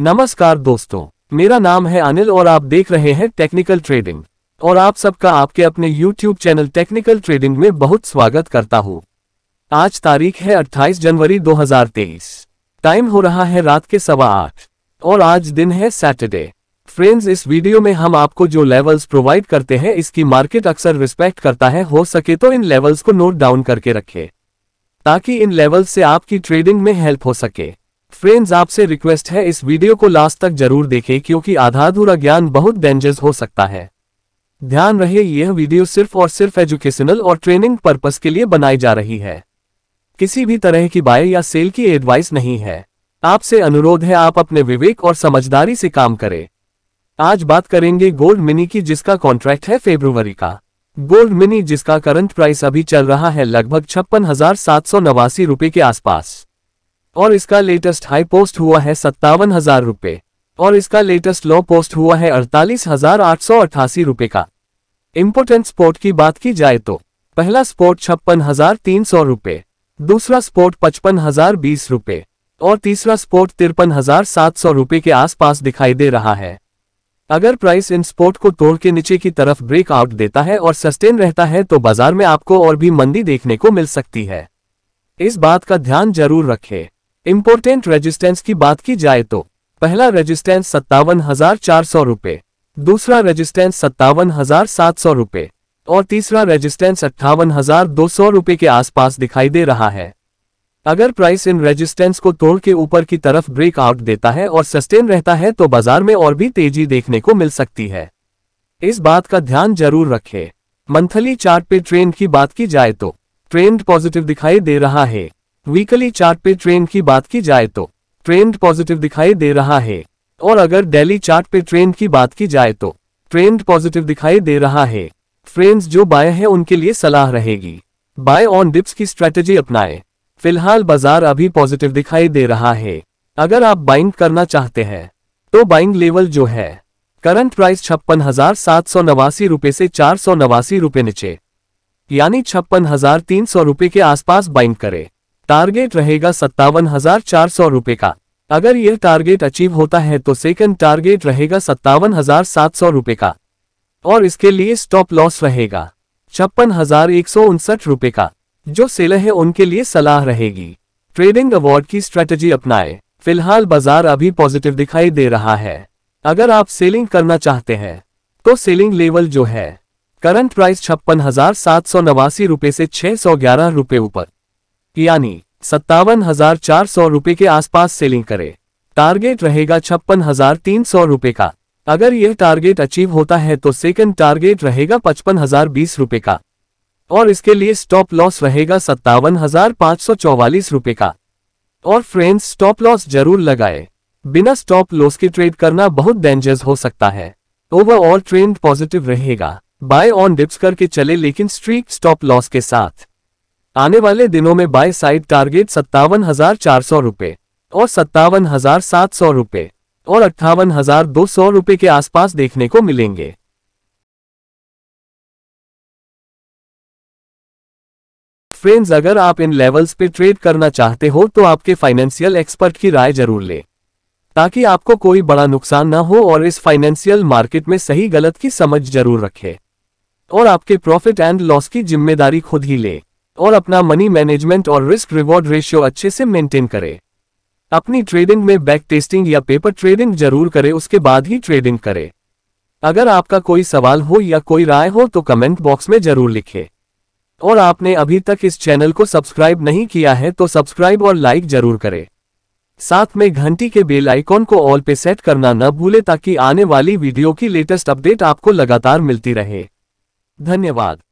नमस्कार दोस्तों मेरा नाम है अनिल और आप देख रहे हैं टेक्निकल ट्रेडिंग और आप सबका आपके अपने YouTube चैनल टेक्निकल ट्रेडिंग में बहुत स्वागत करता हूँ आज तारीख है 28 जनवरी 2023 टाइम हो रहा है रात के सवा आठ और आज दिन है सैटरडे फ्रेंड्स इस वीडियो में हम आपको जो लेवल्स प्रोवाइड करते हैं इसकी मार्केट अक्सर रिस्पेक्ट करता है हो सके तो इन लेवल्स को नोट डाउन करके रखें ताकि इन लेवल्स से आपकी ट्रेडिंग में हेल्प हो सके फ्रेंड्स आपसे रिक्वेस्ट है इस वीडियो को लास्ट तक जरूर देखें क्योंकि आधाधुरा ज्ञान बहुत डेंजर्स हो सकता है ध्यान रहे यह वीडियो सिर्फ और सिर्फ एजुकेशनल और ट्रेनिंग पर्पस के लिए बनाई जा रही है किसी भी तरह की बाय या सेल की एडवाइस नहीं है आपसे अनुरोध है आप अपने विवेक और समझदारी से काम करें आज बात करेंगे गोल्ड मिनी की जिसका कॉन्ट्रैक्ट है फेब्रुवरी का गोल्ड मिनी जिसका करंट प्राइस अभी चल रहा है लगभग छप्पन हजार सात सौ नवासी रुपए के आसपास और इसका लेटेस्ट हाई पोस्ट हुआ है सत्तावन हजार रुपये और इसका लेटेस्ट लो पोस्ट हुआ है अड़तालीस हजार आठ सौ अठासी रूपए का इम्पोर्टेंट स्पोर्ट की बात की जाए तो पहला स्पोर्ट छप्पन हजार तीन सौ रुपये दूसरा स्पोर्ट पचपन हजार बीस रुपये और तीसरा स्पोर्ट तिरपन हजार सात सौ रुपये के आसपास दिखाई दे रहा है अगर प्राइस इन स्पोर्ट को तोड़ के नीचे की तरफ ब्रेकआउट देता है और सस्टेन रहता है तो बाजार में आपको और भी मंदी देखने को मिल सकती है इस बात का ध्यान जरूर रखें इम्पोर्टेंट रेजिस्टेंस की बात की जाए तो पहला रेजिस्टेंस सत्तावन हजार चार सौ दूसरा रेजिस्टेंस सत्तावन हजार सात सौ और तीसरा रेजिस्टेंस अट्ठावन हजार दो सौ के आसपास दिखाई दे रहा है अगर प्राइस इन रेजिस्टेंस को तोड़ के ऊपर की तरफ ब्रेकआउट देता है और सस्टेन रहता है तो बाजार में और भी तेजी देखने को मिल सकती है इस बात का ध्यान जरूर रखें मंथली चार्ट पे ट्रेंड की बात की जाए तो ट्रेंड पॉजिटिव दिखाई दे रहा है वीकली चार्ट पे ट्रेंड की बात की जाए तो ट्रेंड पॉजिटिव दिखाई दे रहा है और अगर डेली चार्ट पे ट्रेंड की बात की जाए तो ट्रेंड पॉजिटिव दिखाई दे रहा है फ्रेंड्स जो बाय है उनके लिए सलाह रहेगी बाय ऑन डिप्स की स्ट्रेटेजी अपनाए फिलहाल बाजार अभी पॉजिटिव दिखाई दे रहा है अगर आप बाइंग करना चाहते हैं तो बाइंग लेवल जो है करंट प्राइस छप्पन हजार सात सौ नवासी रुपये से चार सौ नवासी रुपये नीचे यानी छप्पन हजार तीन सौ रुपये के आसपास बाइंग करें टारगेट रहेगा सत्तावन हजार चार सौ रुपये का अगर यह टारगेट अचीव होता है तो सेकंड टारगेट रहेगा सत्तावन हजार सात सौ रुपये का और इसके लिए स्टॉप लॉस रहेगा छप्पन हजार एक सौ उनसठ रुपये का जो सेलर है उनके लिए सलाह रहेगी ट्रेडिंग अवार्ड की स्ट्रेटजी अपनाएं फिलहाल बाजार अभी पॉजिटिव दिखाई दे रहा है अगर आप सेलिंग करना चाहते हैं तो सेलिंग लेवल जो है करंट प्राइस छप्पन हजार सात सौ नवासी रूपए से छह सौ ग्यारह रुपये ऊपर यानी सत्तावन हजार चार सौ रुपये के आसपास सेलिंग करें टारगेट रहेगा छप्पन हजार तीन सौ रुपये का अगर यह टारगेट अचीव होता है तो सेकंड टारगेट रहेगा पचपन हजार बीस रुपये का और इसके लिए स्टॉप लॉस रहेगा सत्तावन हजार पाँच सौ चौवालीस रुपये का और फ्रेंड्स स्टॉप लॉस जरूर लगाए बिना स्टॉप लॉस के ट्रेड करना बहुत डेंजर्स हो सकता है ओवरऑल ट्रेंड पॉजिटिव रहेगा बाय ऑन डिप्स करके चले लेकिन स्ट्रीक स्टॉप लॉस के साथ आने वाले दिनों में बाय साइड टारगेट सत्तावन हजार चार सौ रुपये और सत्तावन हजार सात सौ रुपये और अट्ठावन हजार दो सौ रुपये के आसपास देखने को मिलेंगे फ्रेंड्स अगर आप इन लेवल्स पे ट्रेड करना चाहते हो तो आपके फाइनेंशियल एक्सपर्ट की राय जरूर लें ताकि आपको कोई बड़ा नुकसान ना हो और इस फाइनेंशियल मार्केट में सही गलत की समझ जरूर रखें और आपके प्रॉफिट एंड लॉस की जिम्मेदारी खुद ही लें और अपना मनी मैनेजमेंट और रिस्क रिवॉर्ड रेशियो अच्छे से मेंटेन करें अपनी ट्रेडिंग में बैक टेस्टिंग या पेपर ट्रेडिंग जरूर करें उसके बाद ही ट्रेडिंग करें अगर आपका कोई सवाल हो या कोई राय हो तो कमेंट बॉक्स में जरूर लिखें और आपने अभी तक इस चैनल को सब्सक्राइब नहीं किया है तो सब्सक्राइब और लाइक जरूर करें साथ में घंटी के बेल आइकॉन को ऑल पे सेट करना न भूले ताकि आने वाली वीडियो की लेटेस्ट अपडेट आपको लगातार मिलती रहे धन्यवाद